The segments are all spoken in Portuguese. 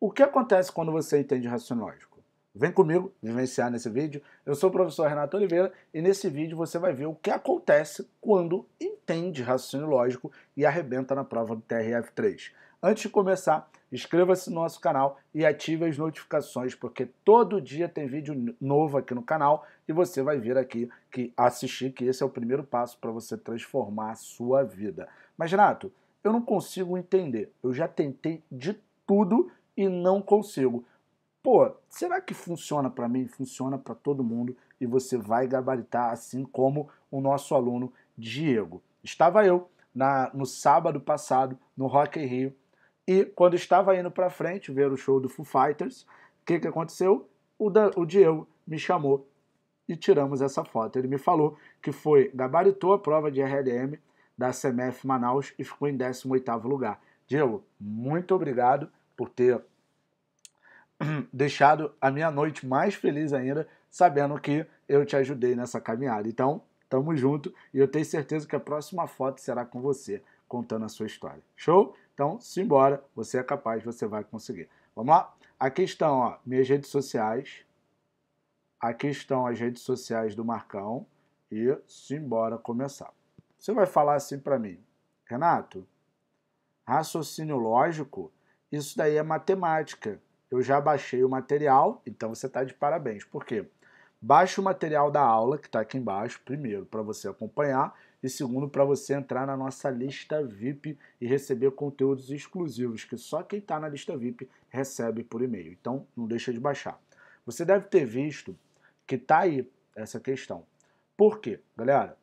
O que acontece quando você entende raciocínio lógico? Vem comigo vivenciar nesse vídeo. Eu sou o professor Renato Oliveira e nesse vídeo você vai ver o que acontece quando entende raciocínio lógico e arrebenta na prova do TRF3. Antes de começar, inscreva-se no nosso canal e ative as notificações, porque todo dia tem vídeo novo aqui no canal e você vai vir aqui que assistir, que esse é o primeiro passo para você transformar a sua vida. Mas, Renato, eu não consigo entender. Eu já tentei de tudo e não consigo. Pô, será que funciona para mim? Funciona para todo mundo e você vai gabaritar assim como o nosso aluno Diego. Estava eu na, no sábado passado no Rock in Rio e quando estava indo para frente ver o show do Foo Fighters, o que, que aconteceu? O, da, o Diego me chamou e tiramos essa foto. Ele me falou que foi gabaritou a prova de RLM da CMF Manaus e ficou em 18º lugar. Diego, muito obrigado por ter deixado a minha noite mais feliz ainda, sabendo que eu te ajudei nessa caminhada. Então, tamo junto e eu tenho certeza que a próxima foto será com você, contando a sua história. Show? Então, simbora, você é capaz, você vai conseguir. Vamos lá? Aqui estão ó, minhas redes sociais. Aqui estão as redes sociais do Marcão. E simbora começar. Você vai falar assim para mim, Renato, raciocínio lógico, isso daí é matemática eu já baixei o material, então você está de parabéns. Por quê? Baixe o material da aula, que está aqui embaixo, primeiro, para você acompanhar, e segundo, para você entrar na nossa lista VIP e receber conteúdos exclusivos, que só quem está na lista VIP recebe por e-mail. Então, não deixa de baixar. Você deve ter visto que está aí essa questão. Por quê? Galera,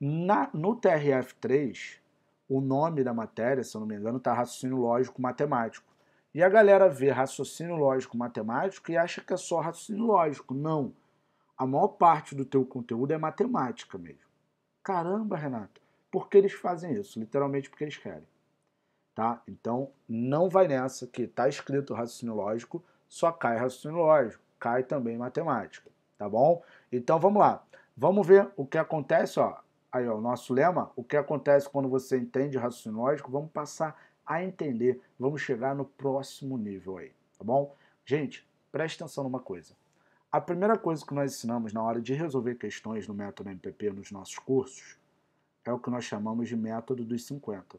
na, no TRF3, o nome da matéria, se eu não me engano, está raciocínio lógico matemático. E a galera vê raciocínio lógico matemático e acha que é só raciocínio lógico. Não. A maior parte do teu conteúdo é matemática mesmo. Caramba, Renato. Por que eles fazem isso? Literalmente porque eles querem. Tá? Então, não vai nessa que está escrito raciocínio lógico, só cai raciocínio lógico, cai também matemática, tá bom? Então, vamos lá. Vamos ver o que acontece, ó. Aí, ó, o nosso lema, o que acontece quando você entende raciocínio lógico, vamos passar a entender, vamos chegar no próximo nível aí, tá bom? Gente, preste atenção numa coisa. A primeira coisa que nós ensinamos na hora de resolver questões no método MPP nos nossos cursos é o que nós chamamos de método dos 50.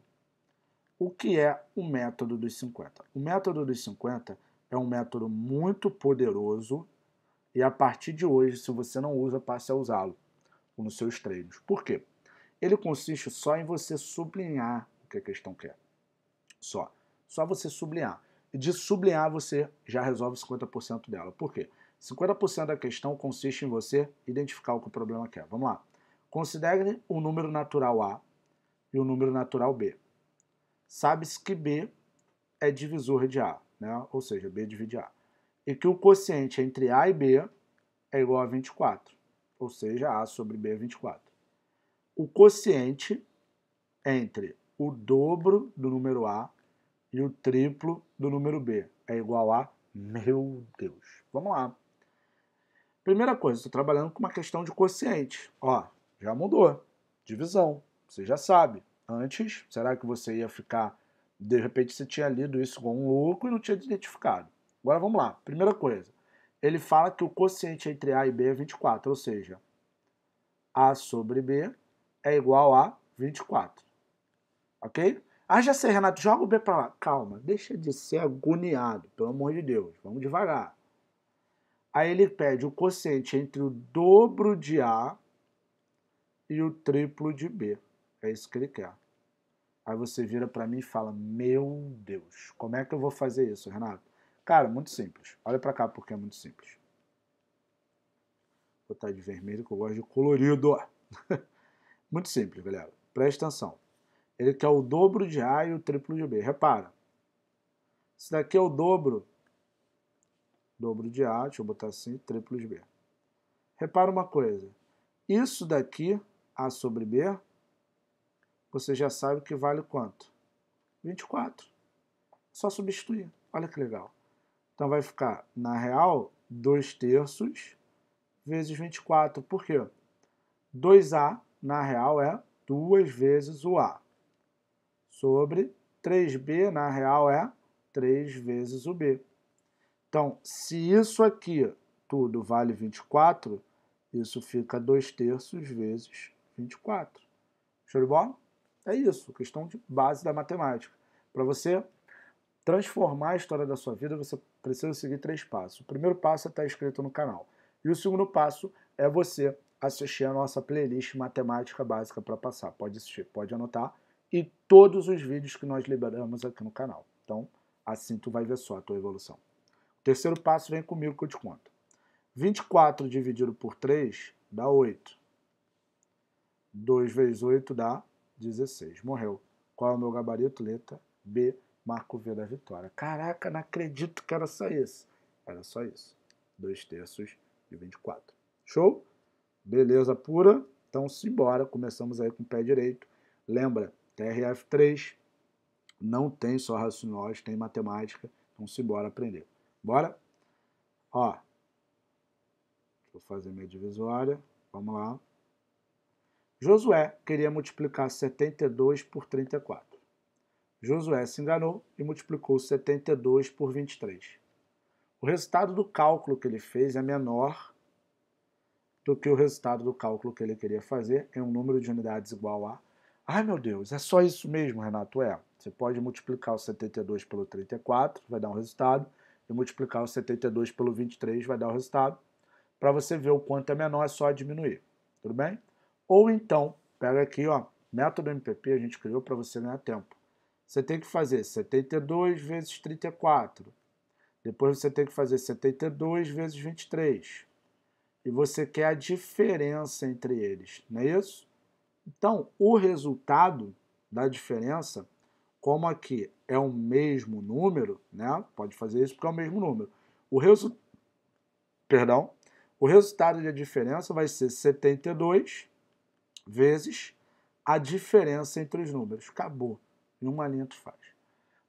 O que é o método dos 50? O método dos 50 é um método muito poderoso e a partir de hoje, se você não usa, passe a usá-lo nos seus treinos. Por quê? Ele consiste só em você sublinhar o que a questão quer só. Só você sublinhar. De sublinhar, você já resolve 50% dela. Por quê? 50% da questão consiste em você identificar o que o problema quer. Vamos lá. Considere o número natural A e o número natural B. Sabe-se que B é divisor de A, né? ou seja, B divide A. E que o quociente entre A e B é igual a 24, ou seja, A sobre B é 24. O quociente entre o dobro do número A e o triplo do número B é igual a meu Deus. Vamos lá. Primeira coisa, estou trabalhando com uma questão de quociente. Ó, já mudou. Divisão. Você já sabe. Antes, será que você ia ficar. De repente você tinha lido isso com um louco e não tinha identificado. Agora vamos lá. Primeira coisa. Ele fala que o quociente entre A e B é 24, ou seja, A sobre B é igual a 24. Ok? Ah, já sei, Renato, joga o B pra lá. Calma, deixa de ser agoniado, pelo amor de Deus. Vamos devagar. Aí ele pede o quociente entre o dobro de A e o triplo de B. É isso que ele quer. Aí você vira para mim e fala: Meu Deus, como é que eu vou fazer isso, Renato? Cara, muito simples. Olha para cá porque é muito simples. Vou botar de vermelho que eu gosto de colorido. muito simples, galera. Presta atenção. Ele quer o dobro de A e o triplo de B. Repara. Isso daqui é o dobro. Dobro de A, deixa eu botar assim, triplo de B. Repara uma coisa. Isso daqui, A sobre B, você já sabe que vale quanto? 24. Só substituir. Olha que legal. Então vai ficar, na real, 2 terços vezes 24. Por quê? 2A, na real, é 2 vezes o A sobre 3B, na real, é 3 vezes o B. Então, se isso aqui tudo vale 24, isso fica 2 terços vezes 24. Show de bola? É isso, questão de base da matemática. Para você transformar a história da sua vida, você precisa seguir três passos. O primeiro passo é estar tá inscrito no canal. E o segundo passo é você assistir a nossa playlist Matemática Básica para Passar. Pode assistir, pode anotar e todos os vídeos que nós liberamos aqui no canal. Então, assim tu vai ver só a tua evolução. O terceiro passo vem comigo que eu te conto. 24 dividido por 3 dá 8. 2 vezes 8 dá 16. Morreu. Qual é o meu gabarito? Letra B, marco V da vitória. Caraca, não acredito que era só isso. Era só isso. 2 terços de 24. Show? Beleza pura? Então simbora. Começamos aí com o pé direito. Lembra, TRF3 não tem só racionais, tem matemática. Então, simbora aprender. Bora? Ó, fazer minha divisória. Vamos lá. Josué queria multiplicar 72 por 34. Josué se enganou e multiplicou 72 por 23. O resultado do cálculo que ele fez é menor do que o resultado do cálculo que ele queria fazer em um número de unidades igual a Ai meu Deus, é só isso mesmo, Renato? É. Você pode multiplicar o 72 pelo 34, vai dar um resultado, e multiplicar o 72 pelo 23, vai dar o um resultado. Para você ver o quanto é menor, é só diminuir. Tudo bem? Ou então, pega aqui, ó, método MPP a gente criou para você ganhar tempo. Você tem que fazer 72 vezes 34. Depois você tem que fazer 72 vezes 23. E você quer a diferença entre eles, não é isso? Então, o resultado da diferença, como aqui é o mesmo número, né? Pode fazer isso porque é o mesmo número. O resu... Perdão. O resultado da diferença vai ser 72 vezes a diferença entre os números. Acabou. Em uma linha tu faz.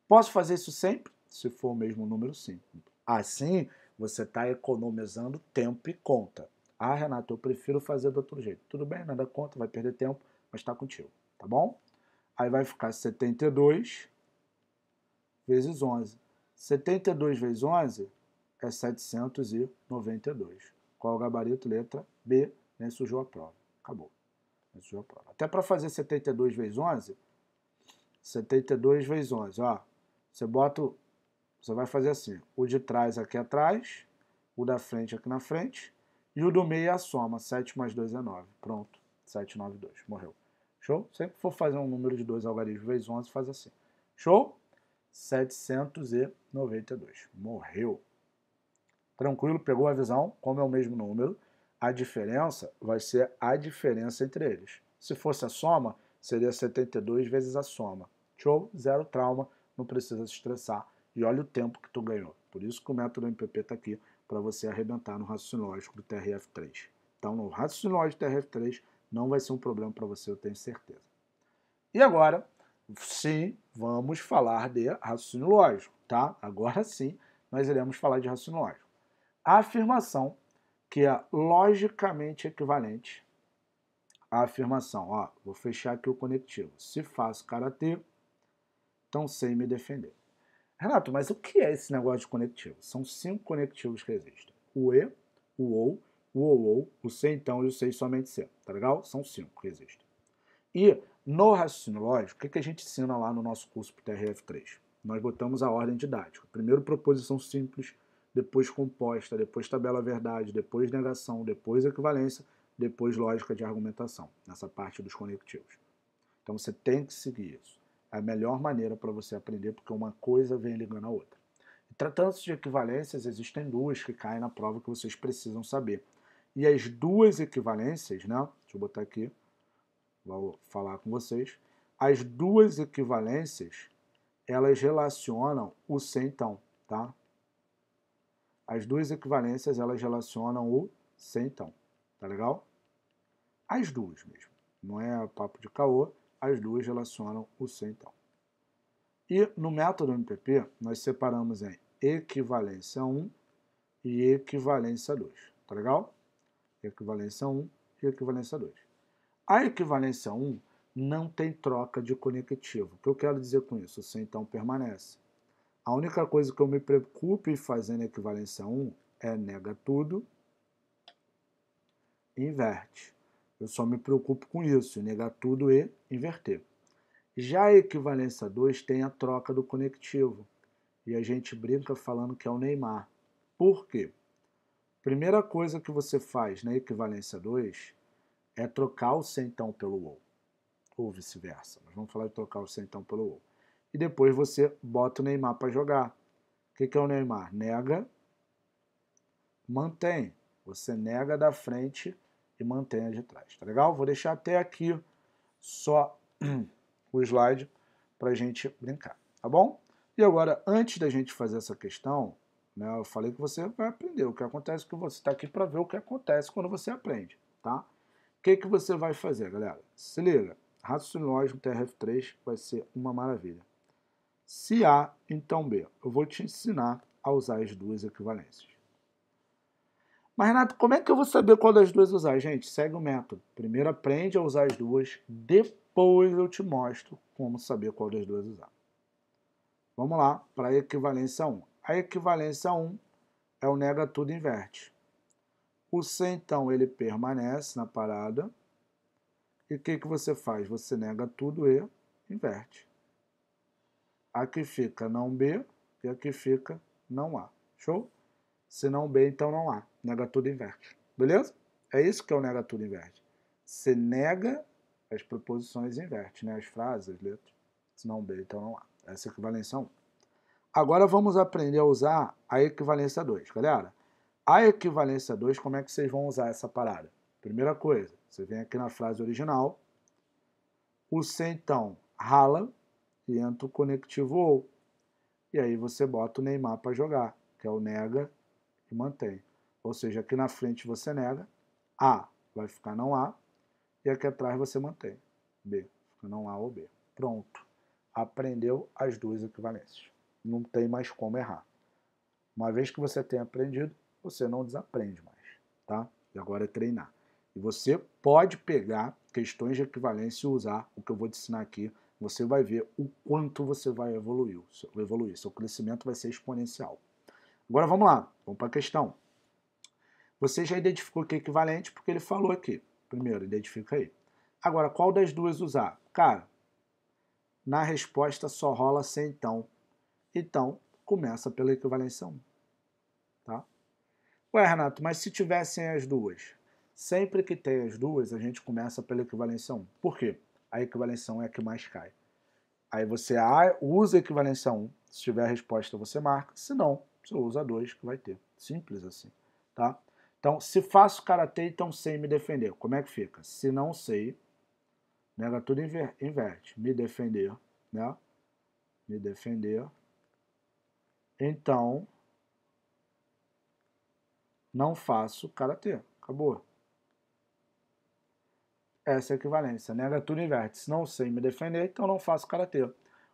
Posso fazer isso sempre? Se for o mesmo número, sim. Assim, você está economizando tempo e conta. Ah, Renato, eu prefiro fazer do outro jeito. Tudo bem, nada conta, vai perder tempo, mas está contigo, tá bom? Aí vai ficar 72 vezes 11. 72 vezes 11 é 792. Qual o gabarito? Letra B. Nem né? sujou a prova. Acabou. Nem né? sujou a prova. Até para fazer 72 vezes 11, 72 vezes 11, ó. Você bota, você vai fazer assim, o de trás aqui atrás, o da frente aqui na frente, e o do meio é a soma. 7 mais 2 é 9. Pronto. 7, 9, 2. Morreu. Show? Sempre que for fazer um número de dois algarismos vezes 11, faz assim. Show? 792. Morreu. Tranquilo? Pegou a visão? Como é o mesmo número, a diferença vai ser a diferença entre eles. Se fosse a soma, seria 72 vezes a soma. Show? Zero trauma. Não precisa se estressar. E olha o tempo que tu ganhou. Por isso que o método MPP está aqui para você arrebentar no raciocínio lógico do TRF3. Então, no raciocínio lógico do TRF3, não vai ser um problema para você, eu tenho certeza. E agora, sim, vamos falar de raciocínio lógico, tá? Agora sim, nós iremos falar de raciocínio lógico. A afirmação que é logicamente equivalente à afirmação, ó, vou fechar aqui o conectivo. Se faço karatê, então sei me defender. Renato, mas o que é esse negócio de conectivo? São cinco conectivos que existem. O E, o OU, o OU, o C então e o C somente C. Tá legal? São cinco que existem. E no raciocínio lógico, o que, a gente ensina lá no nosso curso para o TRF3? Nós botamos a ordem didática. Primeiro proposição simples, depois composta, depois tabela verdade, depois negação, depois equivalência, depois lógica de argumentação, nessa parte dos conectivos. Então você tem que seguir isso a melhor maneira para você aprender, porque uma coisa vem ligando a outra. Tratando-se de equivalências, existem duas que caem na prova que vocês precisam saber. E as duas equivalências, né? Deixa eu botar aqui, vou falar com vocês. As duas equivalências, elas relacionam o se então, tá? As duas equivalências, elas relacionam o se então, tá legal? As duas mesmo, não é papo de caô, as duas relacionam o se então. E no método MPP, nós separamos em equivalência 1 e equivalência 2, tá legal? Equivalência 1 e equivalência 2. A equivalência 1 não tem troca de conectivo. O que eu quero dizer com isso? O se então permanece. A única coisa que eu me preocupo em fazer na equivalência 1 é nega tudo, inverte. Eu só me preocupo com isso, negar tudo e inverter. Já a equivalência 2 tem a troca do conectivo. E a gente brinca falando que é o Neymar. Por quê? Primeira coisa que você faz na equivalência 2 é trocar o centão pelo ou. Ou vice-versa. Mas vamos falar de trocar o centão pelo ou. E depois você bota o Neymar para jogar. O que, que é o Neymar? Nega, mantém. Você nega da frente e mantenha de trás, tá legal? Vou deixar até aqui só o slide para a gente brincar, tá bom? E agora, antes da gente fazer essa questão, né, eu falei que você vai aprender o que acontece, que você está aqui para ver o que acontece quando você aprende, tá? O que, que você vai fazer, galera? Se liga, raciocínio lógico TRF3 vai ser uma maravilha. Se A, então B. Eu vou te ensinar a usar as duas equivalências. Mas, Renato, como é que eu vou saber qual das duas usar? Gente, segue o método. Primeiro aprende a usar as duas, depois eu te mostro como saber qual das duas usar. Vamos lá para a equivalência 1. A equivalência 1 é o nega tudo inverte. O C, então, ele permanece na parada. E o que, que você faz? Você nega tudo e inverte. Aqui fica não B e aqui fica não A. Show? Se não B, então não A. Nega tudo inverte. Beleza? É isso que é o nega tudo inverte. Você nega as proposições inverte, né? as frases, as letras. Se não B, então não A. Essa é a equivalência 1. Agora vamos aprender a usar a equivalência 2, galera. A equivalência 2, como é que vocês vão usar essa parada? Primeira coisa, você vem aqui na frase original, o C então rala e entra o conectivo ou. E aí você bota o Neymar para jogar, que é o nega e mantém. Ou seja, aqui na frente você nega, A vai ficar não A, e aqui atrás você mantém, B, fica não A ou B. Pronto, aprendeu as duas equivalências. Não tem mais como errar. Uma vez que você tem aprendido, você não desaprende mais, tá? E agora é treinar. E você pode pegar questões de equivalência e usar o que eu vou te ensinar aqui. Você vai ver o quanto você vai evoluir. Evoluir. Seu crescimento vai ser exponencial. Agora vamos lá, vamos para a questão. Você já identificou que é equivalente porque ele falou aqui. Primeiro, identifica aí. Agora, qual das duas usar? Cara, na resposta só rola sem então. Então, começa pela equivalência 1. Tá? Ué, Renato, mas se tivessem as duas? Sempre que tem as duas, a gente começa pela equivalência 1. Por quê? A equivalência 1 é a que mais cai. Aí você usa a equivalência 1. Se tiver a resposta, você marca. Se não, você usa a 2 que vai ter. Simples assim. Tá? Então, se faço karatê, então sei me defender. Como é que fica? Se não sei, nega né, tudo inverte. Me defender, né? Me defender. Então, não faço karatê. Acabou. Essa é a equivalência. Nega né? tudo inverte. Se não sei me defender, então não faço karatê.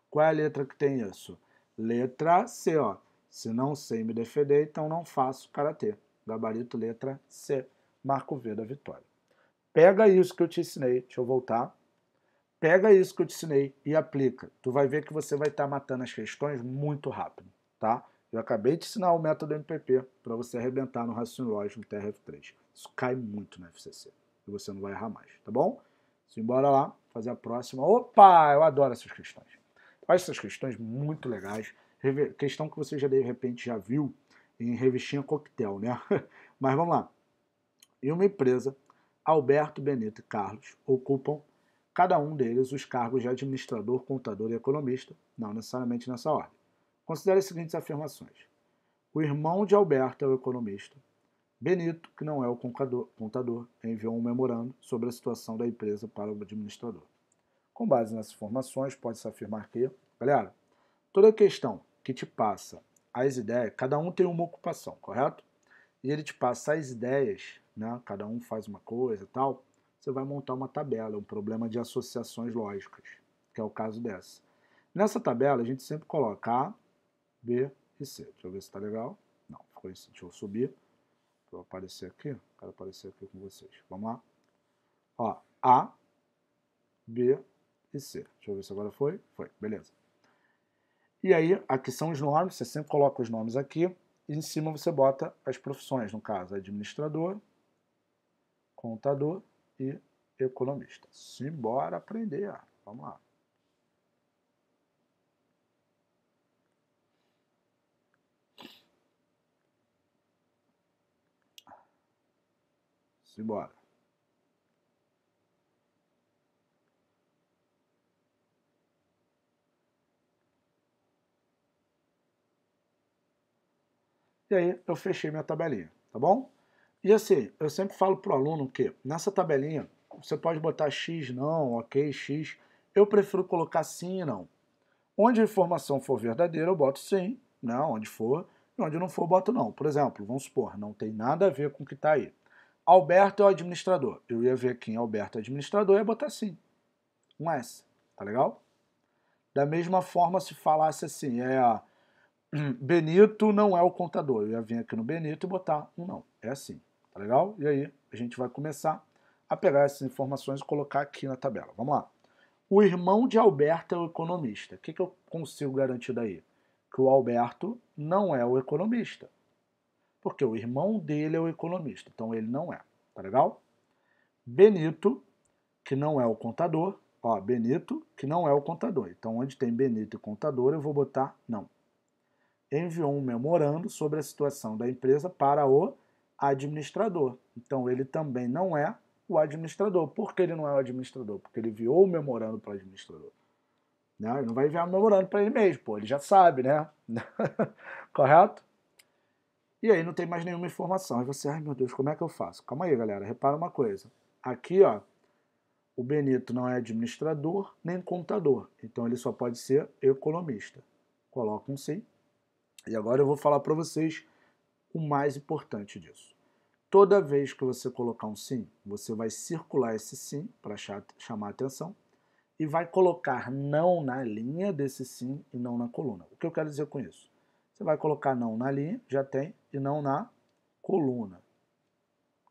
Qual é a letra que tem isso? Letra C, ó. Se não sei me defender, então não faço karatê. Gabarito letra C. Marco V da vitória. Pega isso que eu te ensinei, deixa eu voltar. Pega isso que eu te ensinei e aplica. Tu vai ver que você vai estar tá matando as questões muito rápido, tá? Eu acabei de ensinar o método MPP para você arrebentar no raciocínio lógico TRF3. Isso cai muito na FCC e você não vai errar mais, tá bom? Simbora então, lá, fazer a próxima. Opa, eu adoro essas questões. Faz essas questões muito legais. Questão que você já de repente já viu em revistinha coquetel, né? Mas vamos lá. Em uma empresa, Alberto, Benito e Carlos ocupam cada um deles os cargos de administrador, contador e economista, não necessariamente nessa ordem. Considere as seguintes afirmações. O irmão de Alberto é o economista. Benito, que não é o contador, enviou um memorando sobre a situação da empresa para o administrador. Com base nessas informações, pode-se afirmar que, galera, toda questão que te passa as ideias, cada um tem uma ocupação, correto? E ele te passa as ideias, né? Cada um faz uma coisa, tal. Você vai montar uma tabela, um problema de associações lógicas, que é o caso dessa. Nessa tabela a gente sempre coloca A, B e C. Deixa eu ver se está legal. Não, ficou isso. Deixa eu subir para aparecer aqui. Quero aparecer aqui com vocês. Vamos lá. Ó, A, B e C. Deixa eu ver se agora foi. Foi, beleza. E aí, aqui são os nomes, você sempre coloca os nomes aqui, e em cima você bota as profissões, no caso, administrador, contador e economista. Simbora aprender, vamos lá. Simbora. E aí eu fechei minha tabelinha, tá bom? E assim, eu sempre falo pro aluno que nessa tabelinha você pode botar X não, ok, X. Eu prefiro colocar sim e não. Onde a informação for verdadeira, eu boto sim, né? onde for, e onde não for, eu boto não. Por exemplo, vamos supor, não tem nada a ver com o que está aí. Alberto é o administrador. Eu ia ver quem é Alberto administrador e ia botar sim. Um S, tá legal? Da mesma forma, se falasse assim, é Benito não é o contador. Eu ia vir aqui no Benito e botar um não. É assim, tá legal? E aí a gente vai começar a pegar essas informações e colocar aqui na tabela. Vamos lá. O irmão de Alberto é o economista. O que, que eu consigo garantir daí? Que o Alberto não é o economista. Porque o irmão dele é o economista, então ele não é. Tá legal? Benito, que não é o contador. Ó, Benito, que não é o contador. Então, onde tem Benito e contador, eu vou botar não enviou um memorando sobre a situação da empresa para o administrador. Então ele também não é o administrador. Por que ele não é o administrador? Porque ele enviou o memorando para o administrador. Né? Ele não vai enviar o memorando para ele mesmo, pô, ele já sabe, né? Correto? E aí não tem mais nenhuma informação. Aí você, ai meu Deus, como é que eu faço? Calma aí, galera, repara uma coisa. Aqui, ó, o Benito não é administrador nem contador, então ele só pode ser economista. Coloca um sim e agora eu vou falar para vocês o mais importante disso. Toda vez que você colocar um sim, você vai circular esse sim para chamar atenção e vai colocar não na linha desse sim e não na coluna. O que eu quero dizer com isso? Você vai colocar não na linha, já tem, e não na coluna.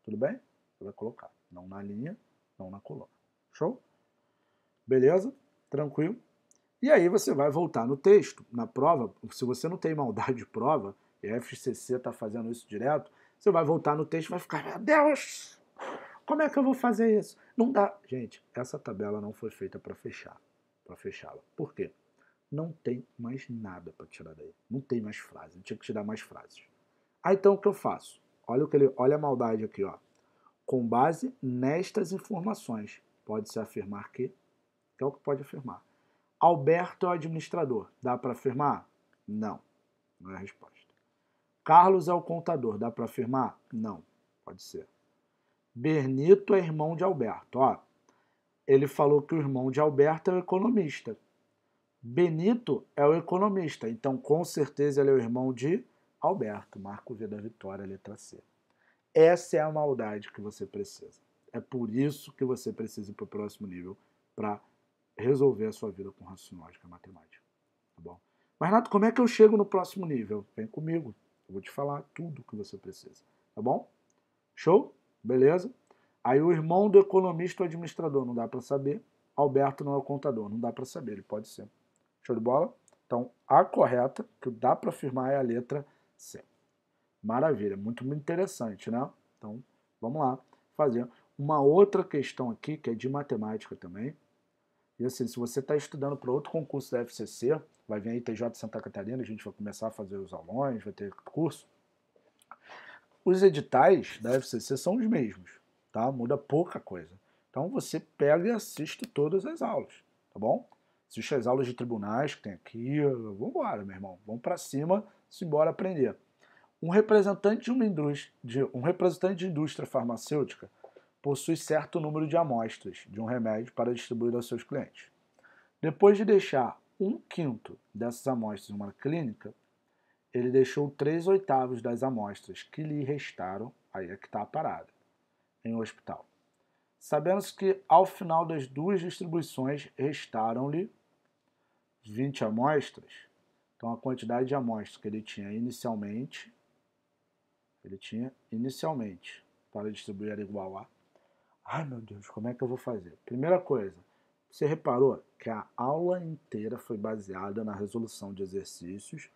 Tudo bem? Você vai colocar não na linha, não na coluna. Show? Beleza? Tranquilo? E aí você vai voltar no texto, na prova, se você não tem maldade de prova, e a FCC está fazendo isso direto, você vai voltar no texto e vai ficar, meu Deus, como é que eu vou fazer isso? Não dá. Gente, essa tabela não foi feita para fechar, para fechá-la. Por quê? Não tem mais nada para tirar daí. Não tem mais frase, eu tinha que tirar mais frases. Ah, então o que eu faço? Olha, o que ele, olha a maldade aqui, ó. Com base nestas informações, pode-se afirmar que... que é o que pode afirmar Alberto é o administrador. Dá para afirmar? Não. Não é a resposta. Carlos é o contador. Dá para afirmar? Não. Pode ser. Bernito é irmão de Alberto. Ó, ele falou que o irmão de Alberto é o economista. Benito é o economista. Então, com certeza, ele é o irmão de Alberto. Marco V da Vitória, letra C. Essa é a maldade que você precisa. É por isso que você precisa ir para o próximo nível para resolver a sua vida com raciocínio matemática. Tá bom? Mas, Renato, como é que eu chego no próximo nível? Vem comigo. Eu vou te falar tudo o que você precisa. Tá bom? Show? Beleza? Aí o irmão do economista ou administrador, não dá para saber. Alberto não é o contador, não dá para saber, ele pode ser. Show de bola? Então, a correta, que dá para afirmar, é a letra C. Maravilha, muito interessante, né? Então, vamos lá fazer uma outra questão aqui, que é de matemática também. E assim, se você está estudando para outro concurso da FCC, vai vir a ITJ Santa Catarina, a gente vai começar a fazer os aulões, vai ter curso. Os editais da FCC são os mesmos, tá? Muda pouca coisa. Então você pega e assiste todas as aulas, tá bom? Assiste as aulas de tribunais que tem aqui, vambora, meu irmão, vamos para cima, se embora aprender. Um representante de uma indústria, de, um representante de indústria farmacêutica possui certo número de amostras de um remédio para distribuir aos seus clientes. Depois de deixar um quinto dessas amostras em uma clínica, ele deixou três oitavos das amostras que lhe restaram, aí é que está a parada, em um hospital. Sabemos que ao final das duas distribuições restaram-lhe 20 amostras. Então a quantidade de amostras que ele tinha inicialmente, ele tinha inicialmente para distribuir era igual a Ai meu Deus, como é que eu vou fazer? Primeira coisa, você reparou que a aula inteira foi baseada na resolução de exercícios.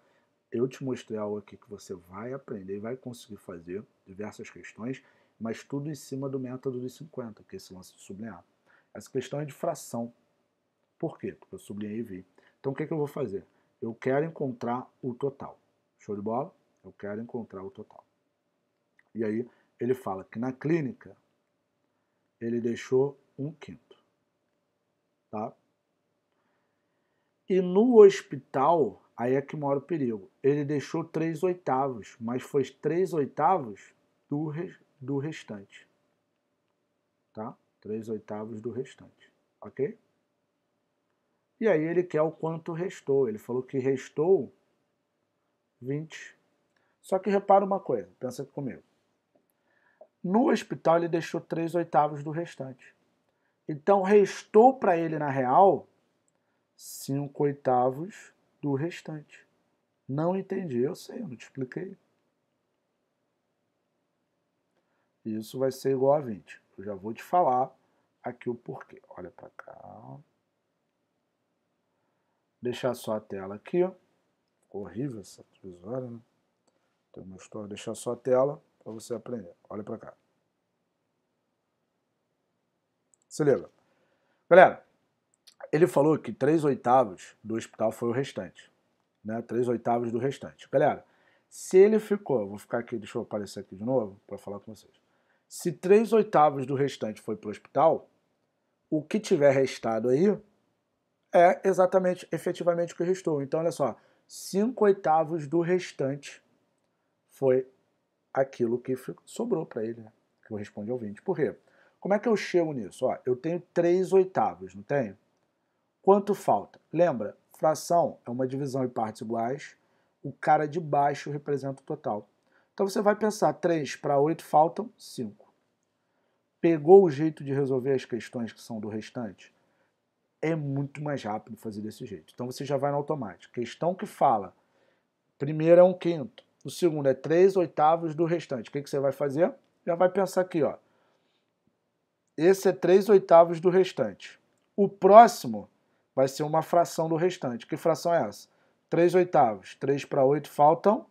Eu te mostrei algo aqui que você vai aprender e vai conseguir fazer, diversas questões, mas tudo em cima do método dos 50, que é esse lance de sublinhar. Essa questão é de fração. Por quê? Porque eu sublinhei e vi. Então o que, é que eu vou fazer? Eu quero encontrar o total. Show de bola? Eu quero encontrar o total. E aí ele fala que na clínica ele deixou um quinto. Tá? E no hospital, aí é que mora o perigo, ele deixou três oitavos, mas foi três oitavos do, do restante. Tá? Três oitavos do restante. Ok? E aí ele quer o quanto restou. Ele falou que restou 20. Só que repara uma coisa, pensa comigo. No hospital, ele deixou 3 oitavos do restante. Então, restou para ele, na real, 5 oitavos do restante. Não entendi, eu sei, eu não te expliquei. Isso vai ser igual a 20. Eu já vou te falar aqui o porquê. Olha para cá. Deixar só a tela aqui. Ficou horrível essa divisória, né? Então, deixar só a tela para você aprender. Olha para cá. Se liga. Galera, ele falou que 3 oitavos do hospital foi o restante. Né? 3 oitavos do restante. Galera, se ele ficou, vou ficar aqui, deixa eu aparecer aqui de novo para falar com vocês. Se 3 oitavos do restante foi para o hospital, o que tiver restado aí é exatamente, efetivamente o que restou. Então, olha só, 5 oitavos do restante foi aquilo que sobrou para ele, né, que eu respondi ao 20. Por quê? Como é que eu chego nisso? Ó, eu tenho 3 oitavos, não tenho? Quanto falta? Lembra, fração é uma divisão em partes iguais, o cara de baixo representa o total. Então você vai pensar, 3 para 8 faltam 5. Pegou o jeito de resolver as questões que são do restante? É muito mais rápido fazer desse jeito. Então você já vai no automático. Questão que fala, primeiro é um quinto, o segundo é 3 oitavos do restante. O que, que você vai fazer? Já vai pensar aqui, ó. Esse é 3 oitavos do restante. O próximo vai ser uma fração do restante. Que fração é essa? 3 oitavos. 3 para 8 faltam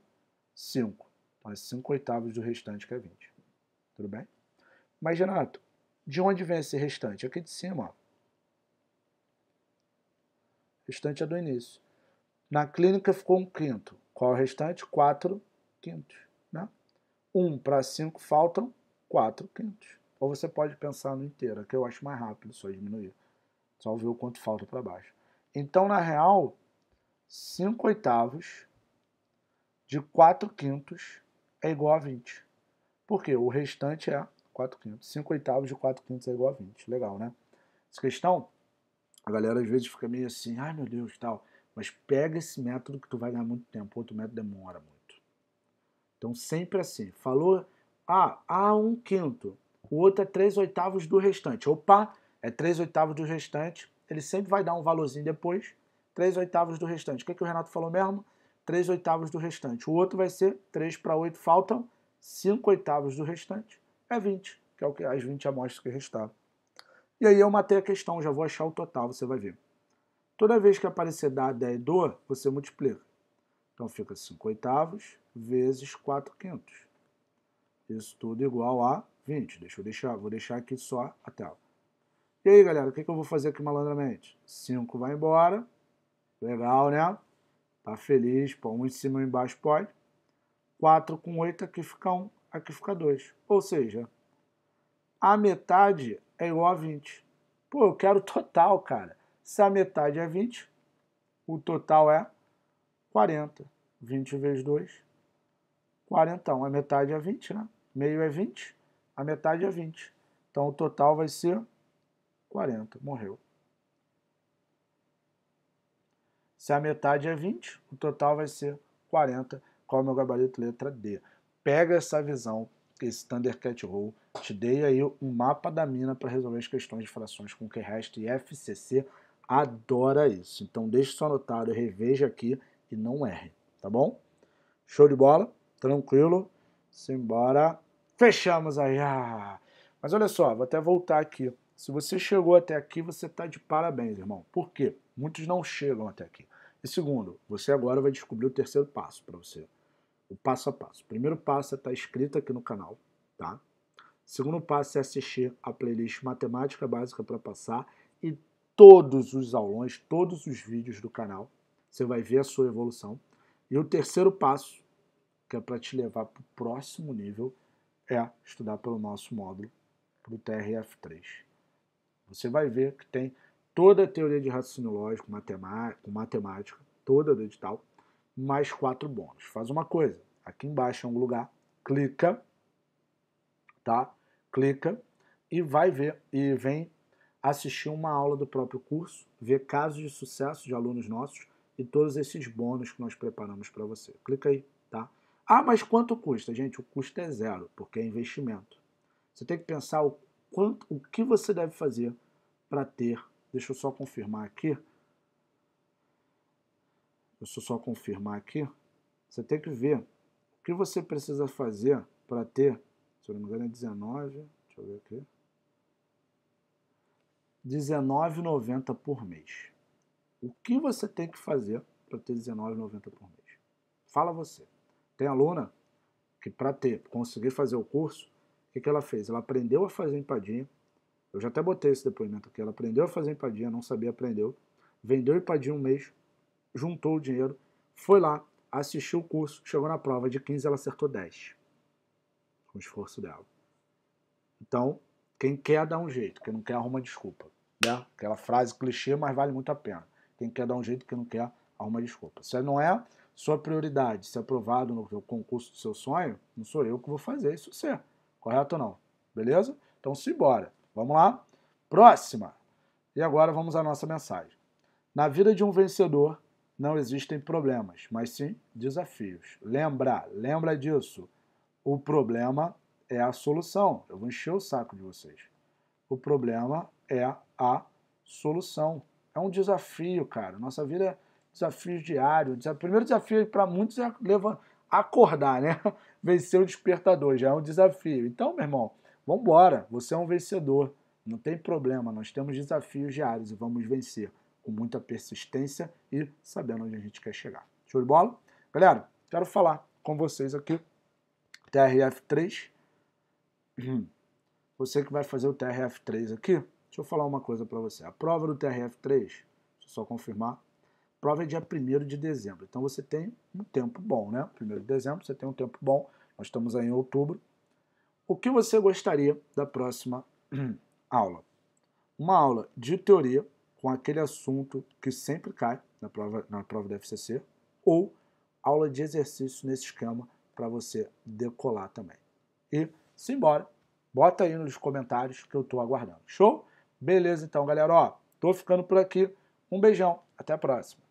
5. Então é 5 oitavos do restante que é 20. Tudo bem? Mas, Renato, de onde vem esse restante? Aqui de cima, ó. O restante é do início. Na clínica ficou um quinto. Qual é o restante? Quatro quintos. Né? Um para cinco faltam quatro quintos. Ou você pode pensar no inteiro, que eu acho mais rápido só diminuir. Só ver o quanto falta para baixo. Então, na real, cinco oitavos de quatro quintos é igual a 20. Porque o restante é 4 quintos. 5 oitavos de 4 quintos é igual a 20. Legal, né? Essa questão, a galera às vezes fica meio assim, ai meu Deus, tal. Mas pega esse método que tu vai ganhar muito tempo, outro método demora muito. Então sempre assim, falou, ah, há um quinto, o outro é três oitavos do restante. Opa, é três oitavos do restante, ele sempre vai dar um valorzinho depois, três oitavos do restante. O que, é que o Renato falou mesmo? Três oitavos do restante. O outro vai ser 3 para 8, faltam 5 oitavos do restante, é 20, que é o que, as 20 amostras que restaram. E aí eu matei a questão, já vou achar o total, você vai ver. Toda vez que aparecer dado e do, você multiplica. Então fica 5 oitavos vezes 4 quintos. Isso tudo igual a 20. Deixa eu deixar, vou deixar aqui só a tela. E aí, galera, o que, que eu vou fazer aqui malandramente? 5 vai embora. Legal, né? Tá feliz. Pô, um em cima e um embaixo pode. 4 com 8, aqui fica 1, aqui fica 2. Ou seja, a metade é igual a 20. Pô, eu quero total, cara. Se a metade é 20, o total é 40. 20 vezes 2, 40. A metade é 20, né? Meio é 20, a metade é 20. Então o total vai ser 40. Morreu. Se a metade é 20, o total vai ser 40. Qual é o meu gabarito? Letra D. Pega essa visão, esse Thundercat Roll. Te dei aí um mapa da mina para resolver as questões de frações com que resta e FCC adora isso. Então deixe seu anotado, reveja aqui e não erre, tá bom? Show de bola? Tranquilo? Simbora. Fechamos aí. Ah. Mas olha só, vou até voltar aqui. Se você chegou até aqui, você está de parabéns, irmão. Por quê? Muitos não chegam até aqui. E segundo, você agora vai descobrir o terceiro passo para você. O passo a passo. O primeiro passo é tá estar inscrito aqui no canal, tá? O segundo passo é assistir a playlist Matemática Básica para Passar. E todos os aulões, todos os vídeos do canal. Você vai ver a sua evolução. E o terceiro passo, que é para te levar para o próximo nível, é estudar pelo nosso módulo, para o TRF3. Você vai ver que tem toda a teoria de raciocínio lógico, matemática, matemática toda do edital, mais quatro bônus. Faz uma coisa, aqui embaixo é um lugar, clica, tá? Clica e vai ver, e vem assistir uma aula do próprio curso, ver casos de sucesso de alunos nossos e todos esses bônus que nós preparamos para você. Clica aí, tá? Ah, mas quanto custa? Gente, o custo é zero, porque é investimento. Você tem que pensar o, quanto, o que você deve fazer para ter. Deixa eu só confirmar aqui. Deixa eu só confirmar aqui. Você tem que ver o que você precisa fazer para ter. Se eu não me engano, é 19. Deixa eu ver aqui. 19,90 por mês. O que você tem que fazer para ter 19,90 por mês? Fala você. Tem aluna que para ter, conseguir fazer o curso, o que, que ela fez? Ela aprendeu a fazer empadinha. Eu já até botei esse depoimento aqui. Ela aprendeu a fazer empadinha, não sabia, aprendeu. Vendeu empadinha um mês, juntou o dinheiro, foi lá, assistiu o curso, chegou na prova de 15, ela acertou 10. Com o esforço dela. Então, quem quer dá um jeito, quem não quer arruma desculpa. Né? Aquela frase clichê, mas vale muito a pena. Quem quer dar um jeito, quem não quer, arruma desculpa. Se não é sua prioridade ser aprovado no concurso do seu sonho, não sou eu que vou fazer isso ser. Correto ou não? Beleza? Então simbora. Vamos lá? Próxima. E agora vamos à nossa mensagem. Na vida de um vencedor não existem problemas, mas sim desafios. Lembra, lembra disso. O problema é a solução. Eu vou encher o saco de vocês. O problema é a solução. É um desafio, cara. Nossa vida é desafios diário. O primeiro desafio para muitos é acordar, né? Vencer o despertador, já é um desafio. Então, meu irmão, vamos embora. Você é um vencedor. Não tem problema, nós temos desafios diários e vamos vencer com muita persistência e sabendo onde a gente quer chegar. Show de bola? Galera, quero falar com vocês aqui. TRF3. Você que vai fazer o TRF3 aqui, Deixa eu falar uma coisa para você. A prova do TRF3, deixa eu só confirmar, a prova é dia 1 de dezembro. Então você tem um tempo bom, né? 1 de dezembro você tem um tempo bom. Nós estamos aí em outubro. O que você gostaria da próxima aula? Uma aula de teoria com aquele assunto que sempre cai na prova, na prova da FCC ou aula de exercício nesse esquema para você decolar também. E simbora, bota aí nos comentários que eu estou aguardando. Show? Beleza, então, galera. Ó, tô ficando por aqui. Um beijão. Até a próxima.